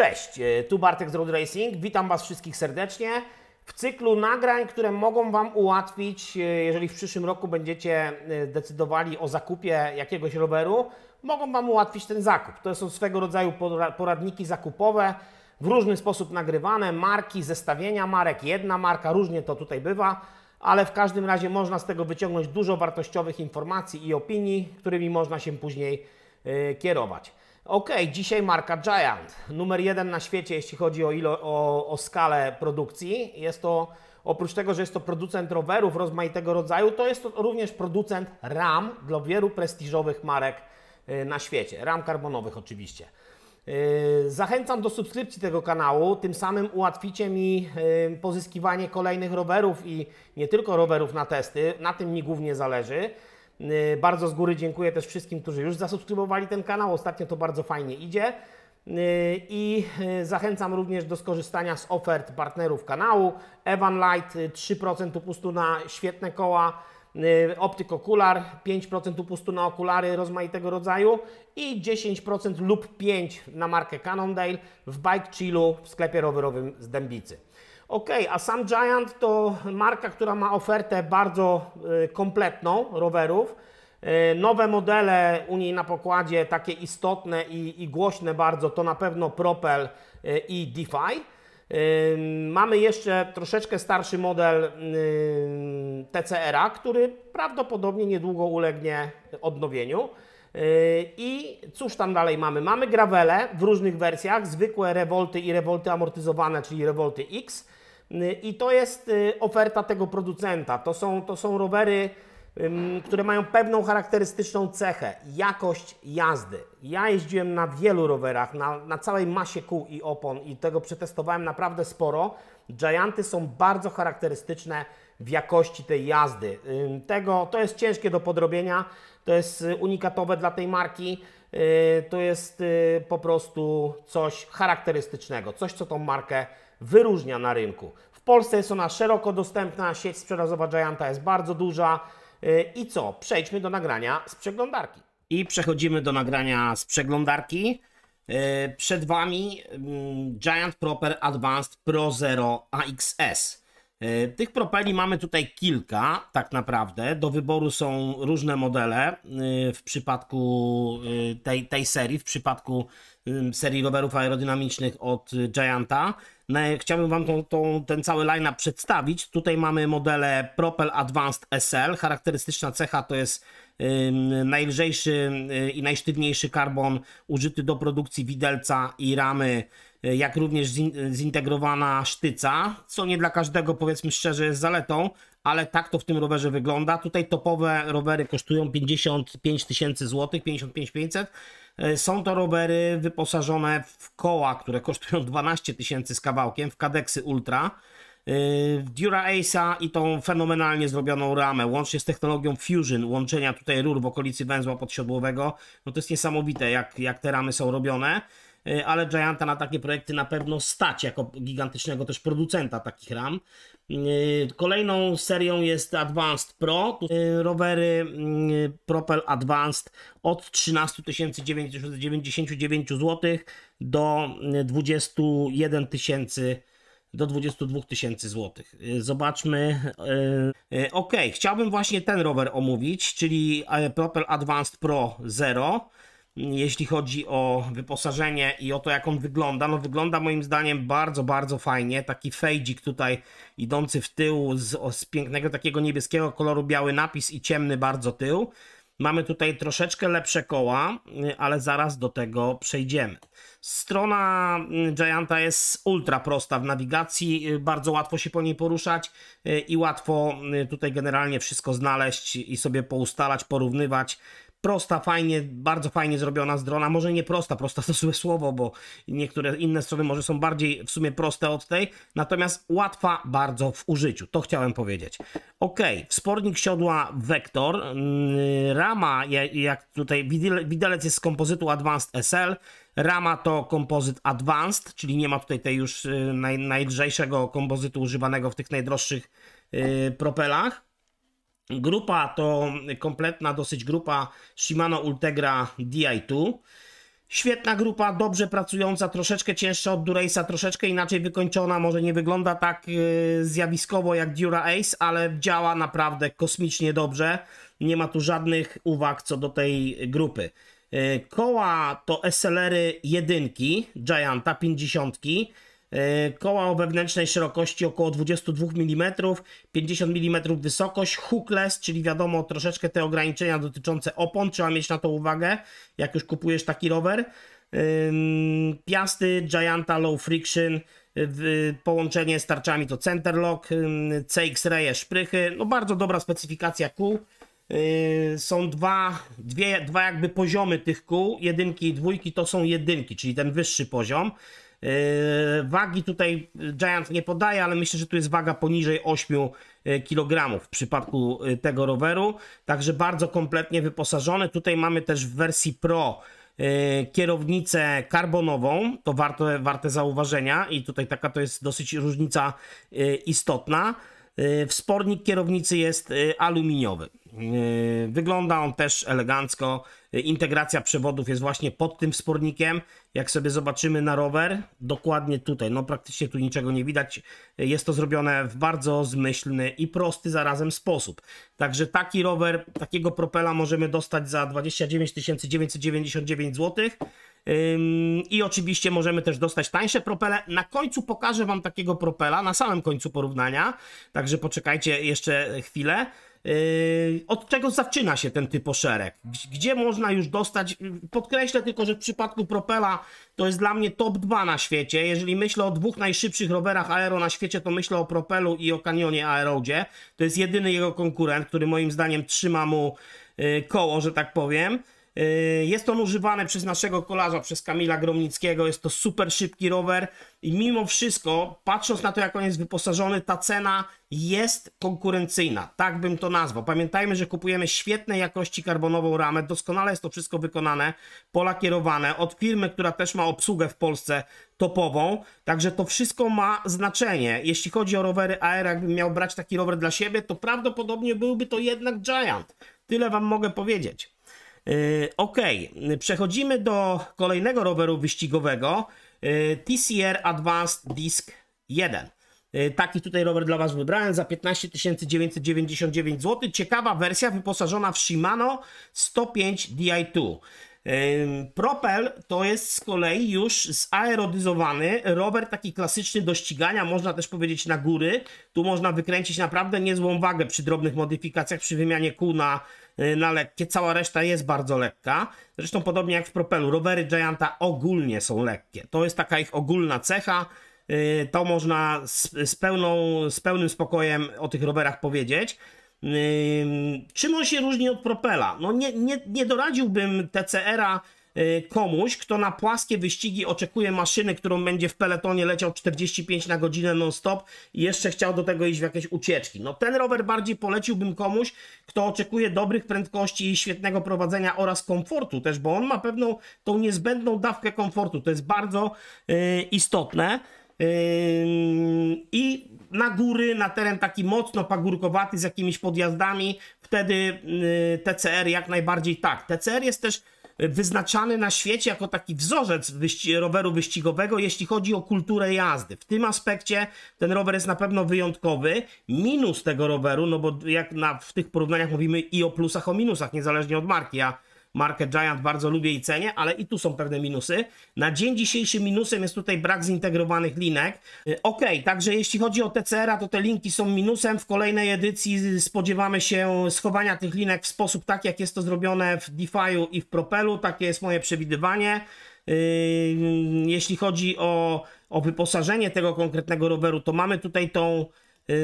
Cześć, e, tu Bartek z Road Racing. Witam Was wszystkich serdecznie w cyklu nagrań, które mogą Wam ułatwić, e, jeżeli w przyszłym roku będziecie e, decydowali o zakupie jakiegoś roweru, mogą Wam ułatwić ten zakup. To są swego rodzaju poradniki zakupowe, w różny sposób nagrywane, marki, zestawienia marek, jedna marka, różnie to tutaj bywa, ale w każdym razie można z tego wyciągnąć dużo wartościowych informacji i opinii, którymi można się później kierować. Ok, dzisiaj marka Giant, numer jeden na świecie, jeśli chodzi o, ilo, o, o skalę produkcji. Jest to, oprócz tego, że jest to producent rowerów rozmaitego rodzaju, to jest to również producent ram dla wielu prestiżowych marek y, na świecie. Ram karbonowych oczywiście. Y, zachęcam do subskrypcji tego kanału, tym samym ułatwicie mi y, pozyskiwanie kolejnych rowerów i nie tylko rowerów na testy, na tym mi głównie zależy. Y, bardzo z góry dziękuję też wszystkim, którzy już zasubskrybowali ten kanał. Ostatnio to bardzo fajnie idzie. Y, I y, zachęcam również do skorzystania z ofert partnerów kanału. Evan Light 3% upustu na świetne koła, optyk okular 5% upustu na okulary rozmaitego rodzaju i 10% lub 5% na markę Cannondale w Bike Chillu w sklepie rowerowym z Dębicy. Ok, a sam Giant to marka, która ma ofertę bardzo y, kompletną rowerów. Y, nowe modele u niej na pokładzie, takie istotne i, i głośne bardzo, to na pewno Propel y, i DeFi. Mamy jeszcze troszeczkę starszy model TCR-a, który prawdopodobnie niedługo ulegnie odnowieniu. I cóż tam dalej mamy? Mamy gravele w różnych wersjach, zwykłe rewolty i rewolty amortyzowane, czyli rewolty X. Y, I to jest y, oferta tego producenta. To są, to są rowery, które mają pewną charakterystyczną cechę jakość jazdy. Ja jeździłem na wielu rowerach, na, na całej masie kół i opon, i tego przetestowałem naprawdę sporo. Gianty są bardzo charakterystyczne w jakości tej jazdy. Tego, to jest ciężkie do podrobienia, to jest y, unikatowe dla tej marki, to jest po prostu coś charakterystycznego, coś co tą markę wyróżnia na rynku. W Polsce jest ona szeroko dostępna, sieć sprzedażowa Gianta jest bardzo duża. Y, I co? Przejdźmy do nagrania z przeglądarki. I przechodzimy do nagrania z przeglądarki. Y, przed Wami mm, Giant Proper Advanced Pro Zero AXS. Y, tych propeli mamy tutaj kilka, tak naprawdę. Do wyboru są różne modele w przypadku tej, tej serii, w przypadku serii rowerów aerodynamicznych od Gianta. No, e, chciałbym Wam tą, tą, ten cały line-up przedstawić. Tutaj mamy modele Propel Advanced SL. Charakterystyczna cecha to jest najlżejszy y, i najsztywniejszy karbon użyty do produkcji widelca i ramy, y, jak również zintegrowana sztyca, co nie dla każdego, powiedzmy szczerze, jest zaletą, ale tak to w tym rowerze wygląda. Tutaj topowe rowery kosztują 55 tysięcy złotych, 55 500. E, są to rowery wyposażone w koła, które kosztują 12 tysięcy z kawałkiem, w Kadeksy Ultra. E, w Dura Ace'a i tą fenomenalnie zrobioną ramę, łącznie z technologią Fusion, łączenia tutaj rur w okolicy węzła podsiodłowego, no to jest niesamowite, jak, jak te ramy są robione, e, ale Gianta na takie projekty na pewno stać, jako gigantycznego też producenta takich ram. Y, kolejną serią jest Advanced Pro. Y, rowery y, Propel Advanced od 13 999 zł do 21 000 do 22 tysięcy złotych. Zobaczmy. Ok, chciałbym właśnie ten rower omówić, czyli Propel Advanced Pro Zero jeśli chodzi o wyposażenie i o to, jak on wygląda. No wygląda moim zdaniem bardzo, bardzo fajnie. Taki fejdzik tutaj idący w tył z, z pięknego takiego niebieskiego koloru biały napis i ciemny bardzo tył. Mamy tutaj troszeczkę lepsze koła, y, ale zaraz do tego przejdziemy. Strona y, Gianta jest ultra prosta w nawigacji, y, bardzo łatwo się po niej poruszać i łatwo tutaj generalnie wszystko znaleźć i sobie poustalać, porównywać prosta, fajnie, bardzo fajnie zrobiona strona, może nie prosta, prosta to złe słowo, bo niektóre inne strony może są bardziej w sumie proste od tej, natomiast łatwa bardzo w użyciu, to chciałem powiedzieć. Ok, wspornik siodła Vector, mm, rama, jak tutaj widelec jest z kompozytu Advanced SL, Rama to kompozyt Advanced, czyli nie ma tutaj tej już y, naj, kompozytu używanego w tych najdroższych yy, propelach. Grupa to kompletna dosyć grupa Shimano Ultegra DI2. Świetna grupa, dobrze pracująca, troszeczkę cięższa od Durace'a, troszeczkę inaczej wykończona, może nie wygląda tak y, zjawiskowo jak Dura Ace, ale działa naprawdę kosmicznie dobrze. Nie ma tu żadnych uwag co do tej grupy. Y, koła to SLR-y jedynki, Gianta 50. E, koła o wewnętrznej szerokości około 22 mm, 50 mm wysokość, hookless, czyli wiadomo troszeczkę te ograniczenia dotyczące opon, trzeba mieć na to uwagę, jak już kupujesz taki rower. Piasty Gianta Low Friction, y, połączenie z tarczami to Centerlock, CX Reje szprychy, no bardzo dobra specyfikacja kół. Y, są dwa, dwie, dwa jakby poziomy tych kół, jedynki i dwójki to są jedynki, czyli ten wyższy poziom. Yy, wagi tutaj Giant nie podaje, ale myślę, że tu jest waga poniżej 8 yy, kg w przypadku yy, tego roweru. Także bardzo kompletnie wyposażony. Tutaj mamy też w wersji Pro kierownicę karbonową, to warto warte zauważenia i tutaj taka to jest dosyć różnica istotna. Y, Wspornik kierownicy jest y, aluminiowy. Y, wygląda on też elegancko. Integracja przewodów jest właśnie pod tym wspornikiem. Jak sobie zobaczymy na rower, dokładnie tutaj, no praktycznie tu niczego nie widać. Jest to zrobione w bardzo zmyślny i prosty zarazem sposób. Także taki rower, takiego propela możemy dostać za 29 999 zł. I oczywiście możemy też dostać tańsze propele. Na końcu pokażę Wam takiego propela, na samym końcu porównania, także poczekajcie jeszcze chwilę. Yy, od czego zaczyna się ten szereg? Gdzie można już dostać? Yy, podkreślę tylko, że w przypadku propela to jest dla mnie top 2 na świecie. Jeżeli myślę o dwóch najszybszych rowerach aero na świecie, to myślę o propelu i o kanionie aerodzie. To jest jedyny jego konkurent, który moim zdaniem trzyma mu yy, koło, że tak powiem. Yy, jest on używany przez naszego kolarza, przez Kamila Gromnickiego. Jest to super szybki rower i mimo wszystko, patrząc na to, jak on jest wyposażony, ta cena jest konkurencyjna. Tak bym to nazwał. Pamiętajmy, że kupujemy świetnej jakości karbonową ramę. Doskonale jest to wszystko wykonane, polakierowane od firmy, która też ma obsługę w Polsce topową. Także to wszystko ma znaczenie. Jeśli chodzi o rowery AR, jakbym miał brać taki rower dla siebie, to prawdopodobnie byłby to jednak Giant. Tyle wam mogę powiedzieć. E, ok, przechodzimy do kolejnego roweru wyścigowego e, TCR Advanced Disk 1. E, taki tutaj rower dla Was wybrałem za 15 999 zł. Ciekawa wersja wyposażona w Shimano 105 Di2. Propel to jest z kolei już zaerodyzowany rower taki klasyczny do ścigania, można też powiedzieć na góry. Tu można wykręcić naprawdę niezłą wagę przy drobnych modyfikacjach, przy wymianie kół na, e, na lekkie. Cała reszta jest bardzo lekka. Zresztą podobnie jak w Propelu, rowery Gianta ogólnie są lekkie. To jest taka ich ogólna cecha. E, to można z, z, pełną, z pełnym spokojem o tych rowerach powiedzieć. Czym on się różni od propela? No nie, nie, nie doradziłbym TCR-a y, komuś, kto na płaskie wyścigi oczekuje maszyny, którą będzie w peletonie leciał 45 na godzinę non-stop i jeszcze chciał do tego iść w jakieś ucieczki. No ten rower bardziej poleciłbym komuś, kto oczekuje dobrych prędkości i świetnego prowadzenia oraz komfortu też, bo on ma pewną tą niezbędną dawkę komfortu. To jest bardzo yy, istotne. I na góry, na teren taki mocno pagórkowaty z jakimiś podjazdami, wtedy y, TCR jak najbardziej tak. TCR jest też wyznaczany na świecie jako taki wzorzec wyści roweru wyścigowego, jeśli chodzi o kulturę jazdy. W tym aspekcie ten rower jest na pewno wyjątkowy. Minus tego roweru, no bo jak na, w tych porównaniach mówimy i o plusach, o minusach, niezależnie od marki. Ja markę Giant bardzo lubię i cenię, ale i tu są pewne minusy. Na dzień dzisiejszy minusem jest tutaj brak zintegrowanych linek. Y, ok, także jeśli chodzi o TCR-a, to te linki są minusem. W kolejnej edycji spodziewamy się schowania tych linek w sposób tak, jak jest to zrobione w DeFi'u i w Propelu. Takie jest moje przewidywanie. Y, jeśli chodzi o, o wyposażenie tego konkretnego roweru, to mamy tutaj tą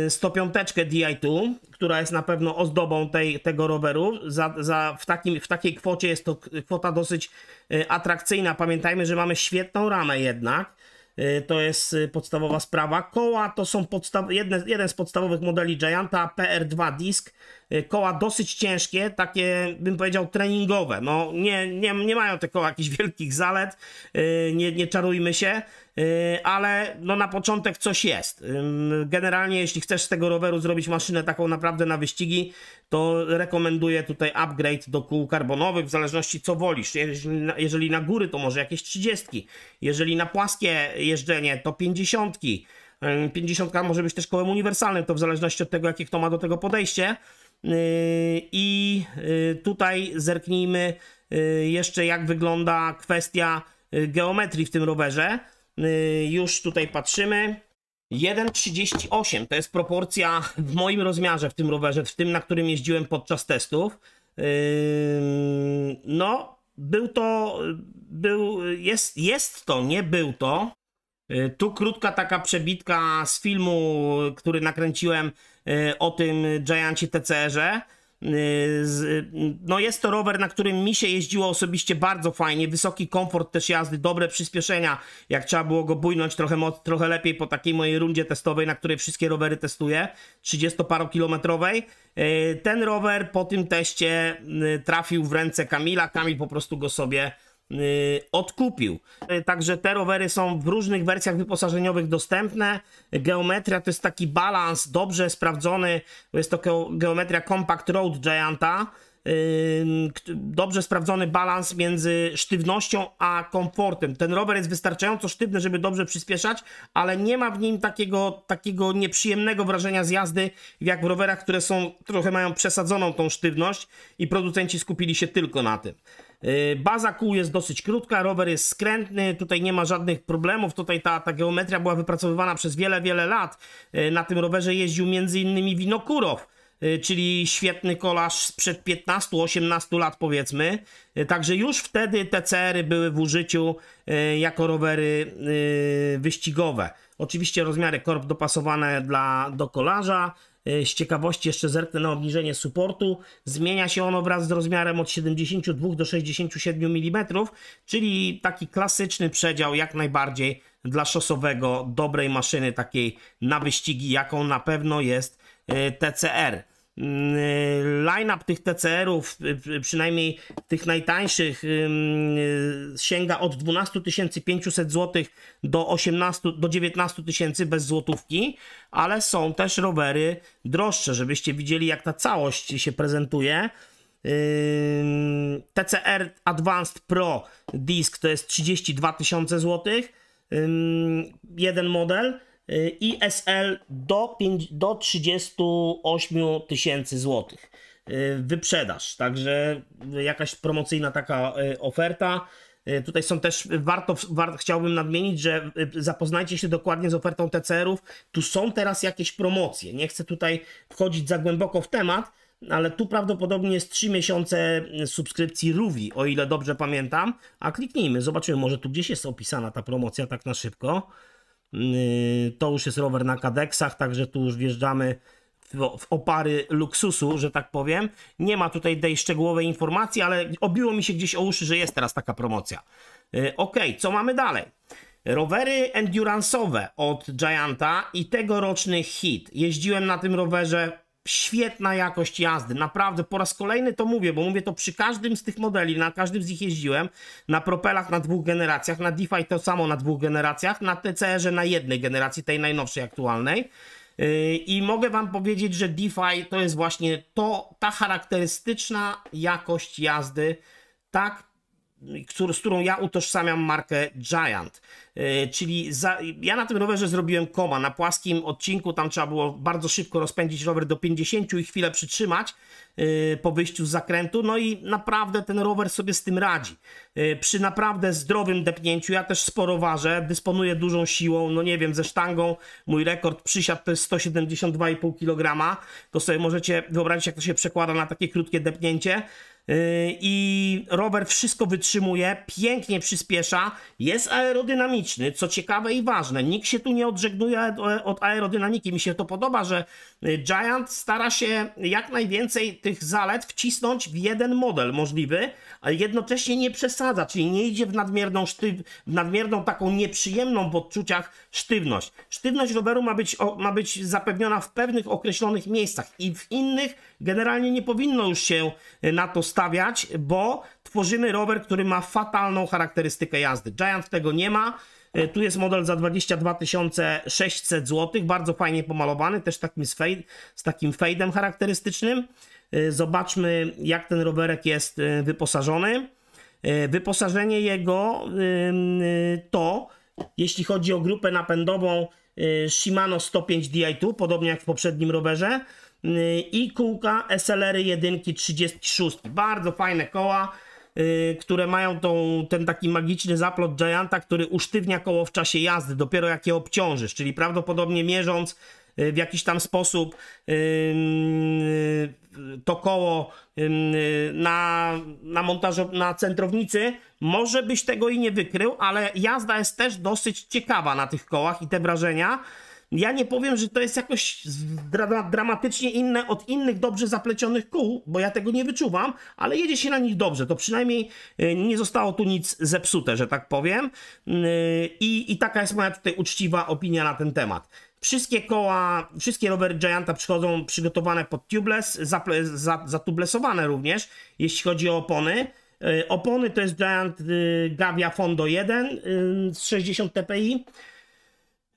105 y, Di2, która jest na pewno ozdobą tej, tego roweru. Za, za, w, takim, w takiej kwocie jest to kwota dosyć y, atrakcyjna. Pamiętajmy, że mamy świetną ramę jednak. Y, to jest podstawowa sprawa. Koła to są Jedne, jeden z podstawowych modeli Gianta, PR2 Disc. Y, koła dosyć ciężkie, takie bym powiedział treningowe. No, nie, nie, nie mają te koła jakichś wielkich zalet, y, nie, nie czarujmy się, y, ale no, na początek coś jest. Generalnie, jeśli chcesz z tego roweru zrobić maszynę taką naprawdę na wyścigi, to rekomenduję tutaj upgrade do kół karbonowych, w zależności co wolisz. Jeżeli na, jeżeli na góry, to może jakieś 30, jeżeli na płaskie jeżdżenie, to 50. 50 może być też kołem uniwersalnym, to w zależności od tego, jakie kto ma do tego podejście. Yy, I yy, tutaj zerknijmy yy, jeszcze, jak wygląda kwestia geometrii w tym rowerze. Już tutaj patrzymy. 1,38 to jest proporcja w moim rozmiarze w tym rowerze, w tym, na którym jeździłem podczas testów. No, był to, był, jest, jest to, nie był to. Tu krótka taka przebitka z filmu, który nakręciłem Y, o tym giantie TCR-ze. Y, no jest to rower, na którym mi się jeździło osobiście bardzo fajnie, wysoki komfort też jazdy, dobre przyspieszenia, jak trzeba było go bójnąć trochę, trochę lepiej po takiej mojej rundzie testowej, na której wszystkie rowery testuję, 30-parokilometrowej. Y, ten rower po tym teście trafił w ręce Kamila, Kamil po prostu go sobie Y, odkupił. Także te rowery są w różnych wersjach wyposażeniowych dostępne. Geometria to jest taki balans dobrze sprawdzony, bo jest to geometria Compact Road Gianta. Y, dobrze sprawdzony balans między sztywnością a komfortem. Ten rower jest wystarczająco sztywny, żeby dobrze przyspieszać, ale nie ma w nim takiego, takiego nieprzyjemnego wrażenia z jazdy, jak w rowerach, które są trochę mają przesadzoną tą sztywność i producenci skupili się tylko na tym. Y, baza kół jest dosyć krótka, rower jest skrętny, tutaj nie ma żadnych problemów, tutaj ta, ta geometria była wypracowywana przez wiele, wiele lat. Y, na tym rowerze jeździł m.in. Winokurow, y, czyli świetny kolarz sprzed 15-18 lat powiedzmy. Także już wtedy te cery były w użyciu jako rowery wyścigowe. Oczywiście rozmiary korb dopasowane dla, do kolarza, E, z ciekawości jeszcze zerknę na obniżenie supportu. Zmienia się ono wraz z rozmiarem od 72 do 67 mm, czyli taki klasyczny przedział jak najbardziej dla szosowego dobrej maszyny takiej na wyścigi, jaką na pewno jest e, TCR. Mm, line-up tych TCR-ów, y, y, przynajmniej tych najtańszych, y, sięga od 12 500 zł do 18, do 19 000 bez złotówki, ale są też rowery droższe, żebyście widzieli jak ta całość się prezentuje. TCR Advanced Pro Disk to jest 32 000 zł, jeden model, Y, ISL do, 5, do 38 tysięcy złotych. Y, wyprzedaż, także jakaś promocyjna taka y, oferta. Tutaj są też, warto, warto, chciałbym nadmienić, że zapoznajcie się dokładnie z ofertą TCR-ów. Tu są teraz jakieś promocje. Nie chcę tutaj wchodzić za głęboko w temat, ale tu prawdopodobnie jest 3 miesiące subskrypcji Ruwi, o ile dobrze pamiętam. A kliknijmy, zobaczymy, może tu gdzieś jest opisana ta promocja tak na szybko. Yy, to już jest rower na kadeksach, także tu już wjeżdżamy w opary luksusu, że tak powiem. Nie ma tutaj tej szczegółowej informacji, ale obiło mi się gdzieś o uszy, że jest teraz taka promocja. Yy, ok, co mamy dalej? Rowery endurance'owe od Gianta i tegoroczny hit. Jeździłem na tym rowerze świetna jakość jazdy. Naprawdę po raz kolejny to mówię, bo mówię to przy każdym z tych modeli, na każdym z nich jeździłem, na propelach na dwóch generacjach, na DeFi to samo na dwóch generacjach, na TCR-ze na jednej generacji, tej najnowszej aktualnej. Yy, I mogę Wam powiedzieć, że DeFi to jest właśnie to, ta charakterystyczna jakość jazdy, tak który, z którą ja utożsamiam markę Giant. E, czyli za, ja na tym rowerze zrobiłem koma. Na płaskim odcinku tam trzeba było bardzo szybko rozpędzić rower do 50 i chwilę przytrzymać yy, po wyjściu z zakrętu. No i naprawdę ten rower sobie z tym radzi. Yy, przy naprawdę zdrowym depnięciu ja też sporo ważę, dysponuję dużą siłą, no nie wiem, ze sztangą. Mój rekord przysiad to jest 172,5 kg. To sobie możecie wyobrazić, jak to się przekłada na takie krótkie depnięcie. Yy, I rower wszystko wytrzymuje, pięknie przyspiesza, jest aerodynamiczny, co ciekawe i ważne. Nikt się tu nie odżegnuje od aerodynamiki. Mi się to podoba, że y, Giant stara się jak najwięcej tych zalet wcisnąć w jeden model możliwy, ale jednocześnie nie przesadza, czyli nie idzie w nadmierną, sztyw, w nadmierną taką nieprzyjemną w odczuciach sztywność. Sztywność roweru ma być, o, ma być zapewniona w pewnych określonych miejscach i w innych generalnie nie powinno już się y, na to stać bo tworzymy rower, który ma fatalną charakterystykę jazdy. Giant tego nie ma. E, tu jest model za 22 600 zł, bardzo fajnie pomalowany, też takim z, z takim fejdem charakterystycznym. E, zobaczmy, jak ten rowerek jest e, wyposażony. Wyposażenie jego to, jeśli chodzi o grupę napędową Shimano 105 Di2, podobnie jak w poprzednim rowerze, i kółka SLR-y 1 36. Bardzo fajne koła, y, które mają tą, ten taki magiczny zaplot Gianta, który usztywnia koło w czasie jazdy, dopiero jak je obciążysz, czyli prawdopodobnie mierząc y, w jakiś tam sposób y, to koło na, na montażu, na centrownicy, może byś tego i nie wykrył, ale jazda jest też dosyć ciekawa na tych kołach i te wrażenia ja nie powiem, że to jest jakoś dra dramatycznie inne od innych dobrze zaplecionych kół, bo ja tego nie wyczuwam, ale jedzie się na nich dobrze. To przynajmniej y, nie zostało tu nic zepsute, że tak powiem. Y, I, i taka jest moja tutaj uczciwa opinia na ten temat. Wszystkie koła, wszystkie rowery Gianta przychodzą przygotowane pod tubeless, zatublesowane również, jeśli chodzi o opony. Y, opony to jest Giant Gavia Fondo 1 z 60 TPI.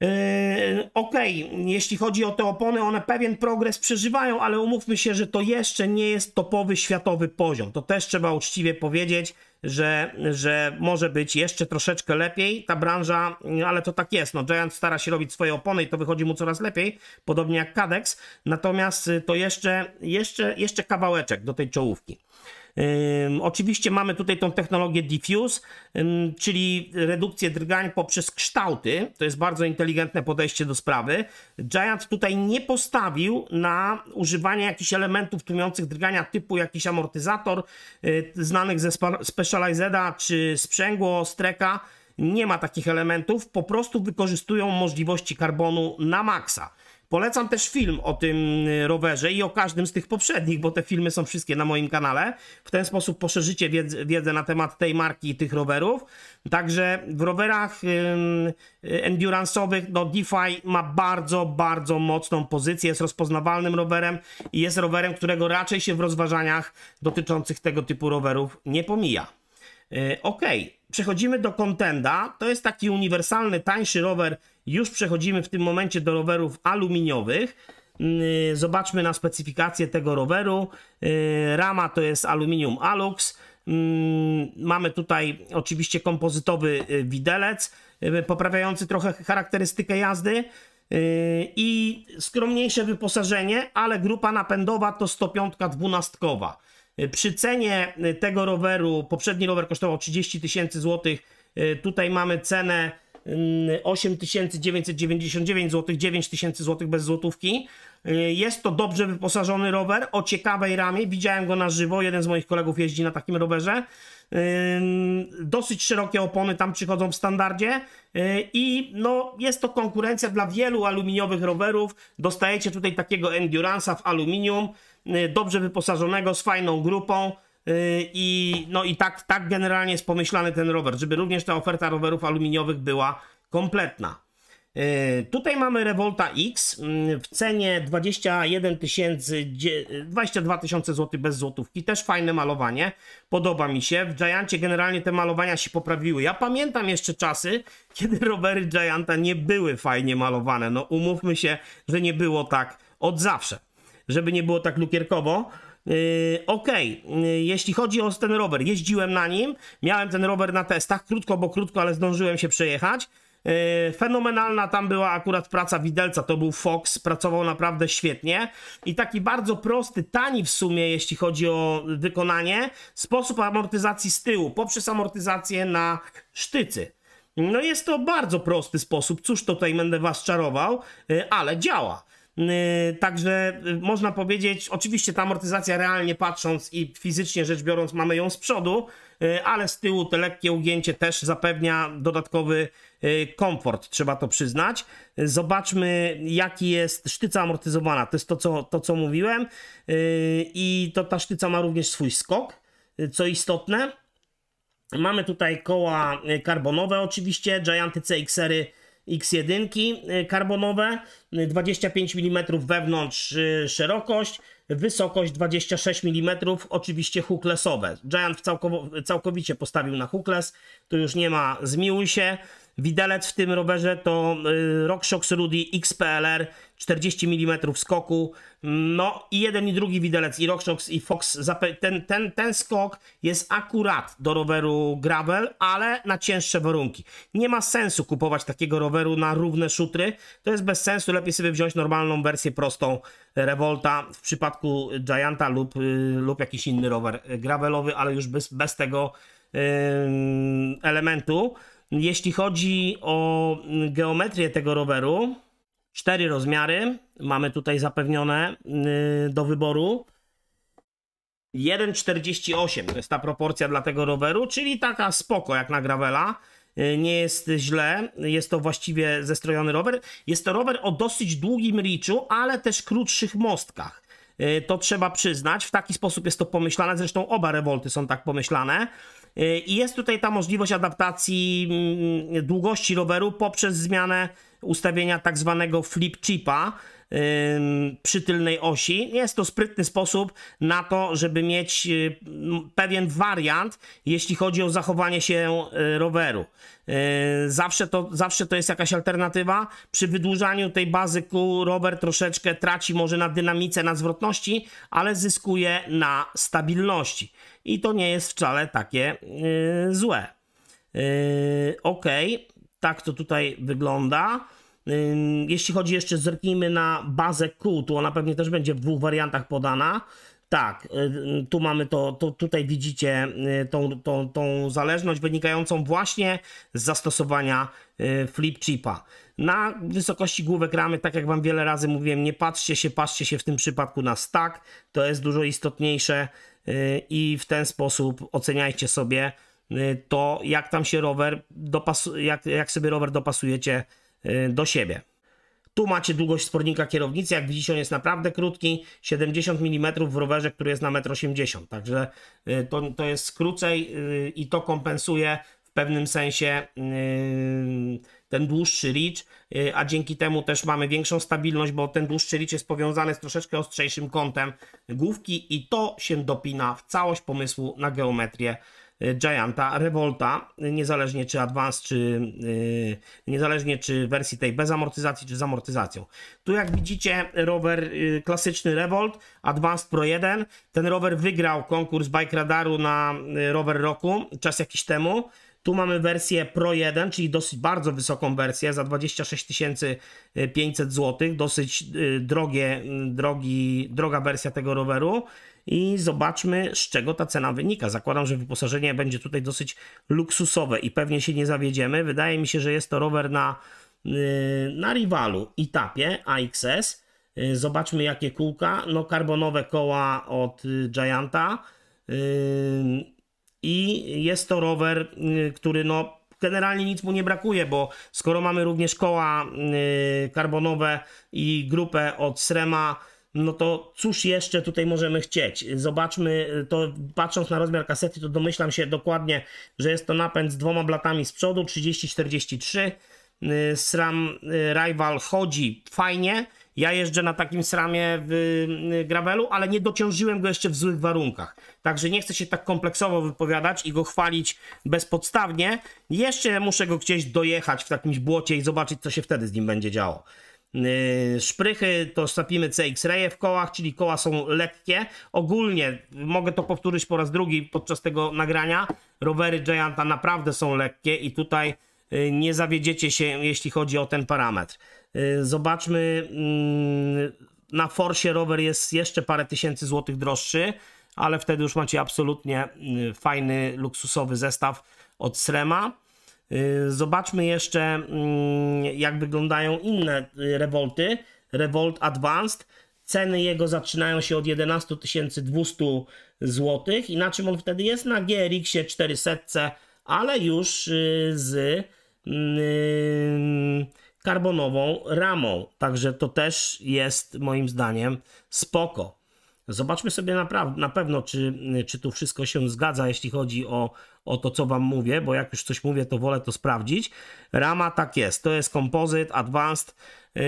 Yy, okej, okay, jeśli chodzi o te opony, one pewien progres przeżywają, ale umówmy się, że to jeszcze nie jest topowy światowy poziom. To też trzeba uczciwie powiedzieć, że, że może być jeszcze troszeczkę lepiej ta branża, ale to tak jest. No, Giant stara się robić swoje opony i to wychodzi mu coraz lepiej, podobnie jak Cadex. Natomiast y, to jeszcze, jeszcze, jeszcze kawałeczek do tej czołówki. Oczywiście mamy tutaj tą technologię diffuse, czyli redukcję drgań poprzez kształty. To jest bardzo inteligentne podejście do sprawy. Giant tutaj nie postawił na używanie jakichś elementów tłumiących drgania typu jakiś amortyzator y, znanych ze Specializeda czy sprzęgło, streka. Nie ma takich elementów, po prostu wykorzystują możliwości karbonu na maksa. Polecam też film o tym y, rowerze i o każdym z tych poprzednich, bo te filmy są wszystkie na moim kanale. W ten sposób poszerzycie wiedzę na temat tej marki i tych rowerów. Także w rowerach y, endurance'owych no DeFi ma bardzo, bardzo mocną pozycję, jest rozpoznawalnym rowerem i jest rowerem, którego raczej się w rozważaniach dotyczących tego typu rowerów nie pomija. Y, ok, przechodzimy do Contenda. To jest taki uniwersalny, tańszy rower już przechodzimy w tym momencie do rowerów aluminiowych. Mm, zobaczmy na specyfikację tego roweru. Y, rama to jest aluminium Alux. Mm, mamy tutaj oczywiście kompozytowy y, widelec, y, poprawiający trochę charakterystykę jazdy i skromniejsze wyposażenie, ale grupa napędowa to 105 dwunastkowa. Przy cenie tego roweru, poprzedni rower kosztował 30 tysięcy złotych, tutaj mamy cenę 8999 zł, 9000 zł bez złotówki. Y, jest to dobrze wyposażony rower o ciekawej ramie. Widziałem go na żywo. Jeden z moich kolegów jeździ na takim rowerze. Y, dosyć szerokie opony tam przychodzą w standardzie y, i no, jest to konkurencja dla wielu aluminiowych rowerów. Dostajecie tutaj takiego Endurance'a w aluminium, dobrze wyposażonego, z fajną grupą. Y, I, no i tak, tak generalnie jest pomyślany ten rower, żeby również ta oferta rowerów aluminiowych była kompletna. Y, tutaj mamy Revolta X y, w cenie 21 tysięcy, 22 tysiące złotych bez złotówki. Też fajne malowanie, podoba mi się. W Giantie generalnie te malowania się poprawiły. Ja pamiętam jeszcze czasy, kiedy rowery Gianta nie były fajnie malowane. No umówmy się, że nie było tak od zawsze, żeby nie było tak lukierkowo. Yy, okej, okay. Yy, jeśli chodzi o ten rower, jeździłem na nim, miałem ten rower na testach, krótko, bo krótko, ale zdążyłem się przejechać. Yy, fenomenalna tam była akurat praca widelca, to był Fox, pracował naprawdę świetnie i taki bardzo prosty, tani w sumie, jeśli chodzi o wykonanie, sposób amortyzacji z tyłu, poprzez amortyzację na sztycy. No jest to bardzo prosty sposób, cóż tutaj będę was czarował, ale działa. Yy, także yy, można powiedzieć, oczywiście ta amortyzacja realnie patrząc i fizycznie rzecz biorąc mamy ją z przodu, yy, ale z tyłu te lekkie ugięcie też zapewnia dodatkowy komfort, trzeba to przyznać. Zobaczmy, jaki jest sztyca amortyzowana. To jest to, co, to, co mówiłem. I to ta sztyca ma również swój skok, co istotne. Mamy tutaj koła karbonowe oczywiście, Gianty CXR-y X1 y, karbonowe, 25 y, mm wewnątrz y, szerokość, wysokość 26 mm, oczywiście huklesowe. Giant całkow całkowicie postawił na hukles, tu już nie ma zmiłuj się, Widelec w tym rowerze to y, RockShox Rudy XPLR 40 mm skoku. No i jeden i drugi widelec, i RockShox i Fox. Ten, ten, ten skok jest akurat do roweru gravel, ale na cięższe warunki. Nie ma sensu kupować takiego roweru na równe szutry. To jest bez sensu. Lepiej sobie wziąć normalną wersję prostą Revolta w przypadku Gianta lub, y, lub jakiś inny rower gravelowy, ale już bez, bez tego elementu. Jeśli chodzi o mm, geometrię tego roweru, cztery rozmiary mamy tutaj zapewnione y, do wyboru. 1,48 to jest ta proporcja dla tego roweru, czyli taka spoko jak na gravela. Y, nie jest źle, jest to właściwie zestrojony rower. Jest to rower o dosyć długim riczu, ale też krótszych mostkach. Y, to trzeba przyznać, w taki sposób jest to pomyślane, zresztą oba rewolty są tak pomyślane. I jest tutaj ta możliwość adaptacji mm, długości roweru poprzez zmianę ustawienia tak zwanego flip chipa przy tylnej osi. Jest to sprytny sposób na to, żeby mieć y, pewien wariant, jeśli chodzi o zachowanie się y, roweru. Y, zawsze to, zawsze to jest jakaś alternatywa. Przy wydłużaniu tej bazy kół rower troszeczkę traci może na dynamice, na zwrotności, ale zyskuje na stabilności i to nie jest wcale takie yy, złe. Yy, ok, tak to tutaj wygląda. Y, jeśli chodzi jeszcze, zerknijmy na bazę Q, tu ona pewnie też będzie w dwóch wariantach podana. Tak, y, tu mamy to, to tutaj widzicie y, tą, tą, tą zależność wynikającą właśnie z zastosowania flip chipa. Na wysokości główek ramy, tak jak Wam wiele razy mówiłem, nie patrzcie się, patrzcie się w tym przypadku na stack, to jest dużo istotniejsze Y, i w ten sposób oceniajcie sobie y, to, jak tam się rower dopasuje, jak, jak sobie rower dopasujecie y, do siebie. Tu macie długość spornika kierownicy, jak widzicie on jest naprawdę krótki, 70 mm w rowerze, który jest na 1,80 m, także to, to jest krócej i to kompensuje w pewnym sensie yy, ten dłuższy reach, yy, a dzięki temu też mamy większą stabilność, bo ten dłuższy reach jest powiązany z troszeczkę ostrzejszym kątem główki i to się dopina w całość pomysłu na geometrię yy, Gianta Revolta, niezależnie czy Advance, czy niezależnie czy wersji tej bez amortyzacji, czy z amortyzacją. Tu jak widzicie rower klasyczny Revolt, Advanced Pro 1. Ten rower wygrał konkurs Bike Radaru na rower roku, czas jakiś temu. Tu mamy wersję Pro 1, czyli dosyć bardzo wysoką wersję za 26 500 zł, dosyć y, drogie, y, drogi, droga wersja tego roweru. I zobaczmy, z czego ta cena wynika. Zakładam, że wyposażenie będzie tutaj dosyć luksusowe i pewnie się nie zawiedziemy. Wydaje mi się, że jest to rower na, y, na riwalu i tapie AXS. Zobaczmy, jakie kółka. No, karbonowe koła od Gianta i jest to rower, y, który no generalnie nic mu nie brakuje, bo skoro mamy również koła y, karbonowe i grupę od Srema, no to cóż jeszcze tutaj możemy chcieć? Zobaczmy, y, to patrząc na rozmiar kasety, to domyślam się dokładnie, że jest to napęd z dwoma blatami z przodu, 30-43. SRAM Rival chodzi fajnie, ja jeżdżę na takim sramie w y, gravelu, ale nie dociążyłem go jeszcze w złych warunkach. Także nie chcę się tak kompleksowo wypowiadać i go chwalić bezpodstawnie. Jeszcze muszę go gdzieś dojechać w takimś błocie i zobaczyć, co się wtedy z nim będzie działo. Y, szprychy to sapimy CX Raye w kołach, czyli koła są lekkie. Ogólnie, mogę to powtórzyć po raz drugi podczas tego nagrania, rowery Gianta naprawdę są lekkie i tutaj y, nie zawiedziecie się, jeśli chodzi o ten parametr. Y, zobaczmy, mm, na Forsie rower jest jeszcze parę tysięcy złotych droższy, ale wtedy już macie absolutnie y, fajny, luksusowy zestaw od Srema. Y, zobaczmy jeszcze, mm, jak wyglądają inne rewolty. Revolt Advanced. Ceny jego zaczynają się od 11 200 zł i na czym on wtedy jest? Na GRX-ie 400, ale już z mm, karbonową ramą. Także to też jest moim zdaniem spoko. Zobaczmy sobie na, na pewno, czy, czy tu wszystko się zgadza, jeśli chodzi o, o to, co Wam mówię, bo jak już coś mówię, to wolę to sprawdzić. Rama tak jest, to jest kompozyt, advanced yy,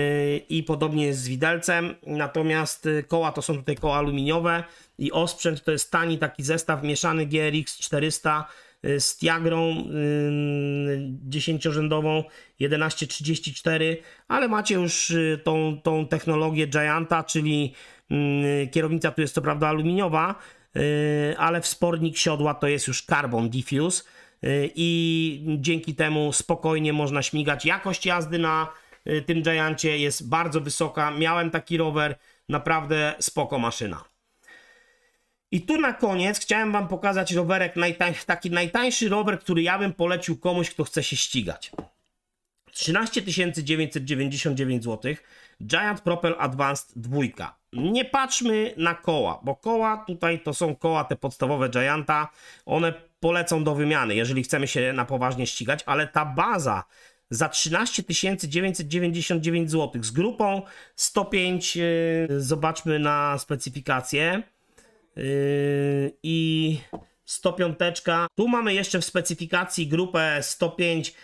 i podobnie jest z widelcem, natomiast y, koła to są tutaj koła aluminiowe i osprzęt to jest tani taki zestaw mieszany GRX 400 Y, z Tiagrą y, dziesięciorzędową 1134, ale macie już y, tą, tą technologię Gianta, czyli kierownica tu jest co prawda aluminiowa, ale wspornik siodła to jest już Carbon Diffuse i dzięki temu spokojnie można śmigać. Jakość jazdy na tym Giantie jest bardzo wysoka. Miałem taki rower, naprawdę spoko maszyna. I tu na koniec chciałem wam pokazać rowerek, najtań, taki najtańszy rower, który ja bym polecił komuś, kto chce się ścigać. 13 999 zł. Giant Propel Advanced 2. Nie patrzmy na koła, bo koła tutaj to są koła te podstawowe Gianta. One polecą do wymiany, jeżeli chcemy się na poważnie ścigać, ale ta baza za 13 999 zł z grupą 105, yy, e, zobaczmy na specyfikację. Yy, I 105. Tu mamy jeszcze w specyfikacji grupę 105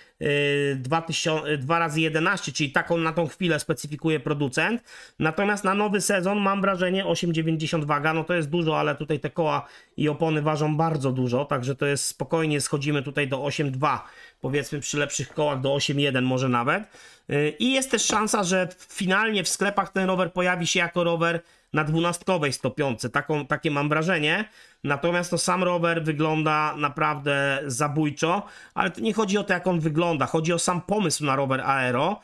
2x11, yy, yy, czyli taką na tą chwilę specyfikuje producent. Natomiast na nowy sezon mam wrażenie 8,90 waga, no to jest dużo, ale tutaj te koła i opony ważą bardzo dużo, także to jest spokojnie schodzimy tutaj do 8,2 powiedzmy przy lepszych kołach do 8.1 może nawet. Y, I jest też szansa, że finalnie w sklepach ten rower pojawi się jako rower na dwunastkowej stopiące. Taką, takie mam wrażenie. Natomiast to sam rower wygląda naprawdę zabójczo, ale to nie chodzi o to, jak on wygląda. Chodzi o sam pomysł na rower aero.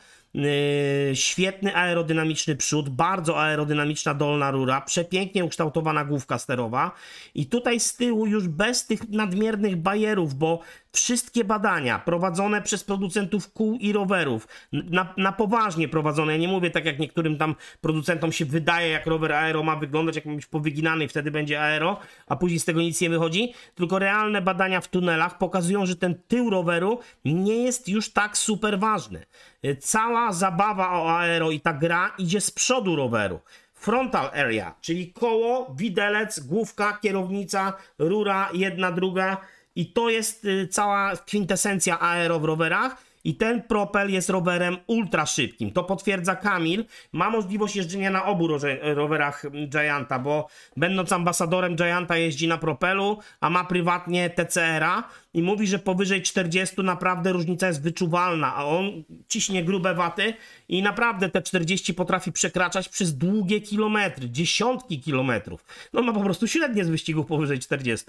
Yy, świetny aerodynamiczny przód, bardzo aerodynamiczna dolna rura, przepięknie ukształtowana główka sterowa i tutaj z tyłu już bez tych nadmiernych bajerów, bo Wszystkie badania prowadzone przez producentów kół i rowerów, na, na poważnie prowadzone, ja nie mówię tak jak niektórym tam producentom się wydaje, jak rower aero ma wyglądać, jak ma być powyginany i wtedy będzie aero, a później z tego nic nie wychodzi, tylko realne badania w tunelach pokazują, że ten tył roweru nie jest już tak super ważny. Y, cała zabawa o aero i ta gra idzie z przodu roweru frontal area, czyli koło, widelec, główka, kierownica, rura, jedna, druga i to jest y, cała kwintesencja aero w rowerach. I ten propel jest rowerem ultra szybkim. To potwierdza Kamil. Ma możliwość jeżdżenia na obu y, rowerach mm, Gianta, bo będąc ambasadorem Gianta jeździ na propelu, a ma prywatnie TCR-a i mówi, że powyżej 40 naprawdę różnica jest wyczuwalna, a on ciśnie grube waty i naprawdę te 40 potrafi przekraczać przez długie kilometry, dziesiątki kilometrów. No ma po prostu średnie z wyścigów powyżej 40.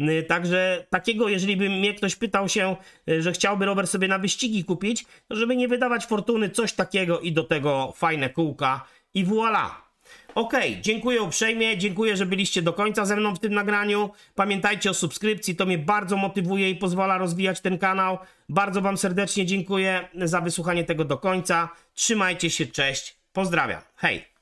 Y, także takiego, jeżeli by mnie ktoś pytał się, y, że chciałby rower sobie na wyścigi kupić, to no, żeby nie wydawać fortuny, coś takiego i do tego fajne kółka i voilà. Okej, okay, dziękuję uprzejmie, dziękuję, że byliście do końca ze mną w tym nagraniu. Pamiętajcie o subskrypcji, to mnie bardzo motywuje i pozwala rozwijać ten kanał. Bardzo Wam serdecznie dziękuję za wysłuchanie tego do końca. Trzymajcie się, cześć, pozdrawiam, hej!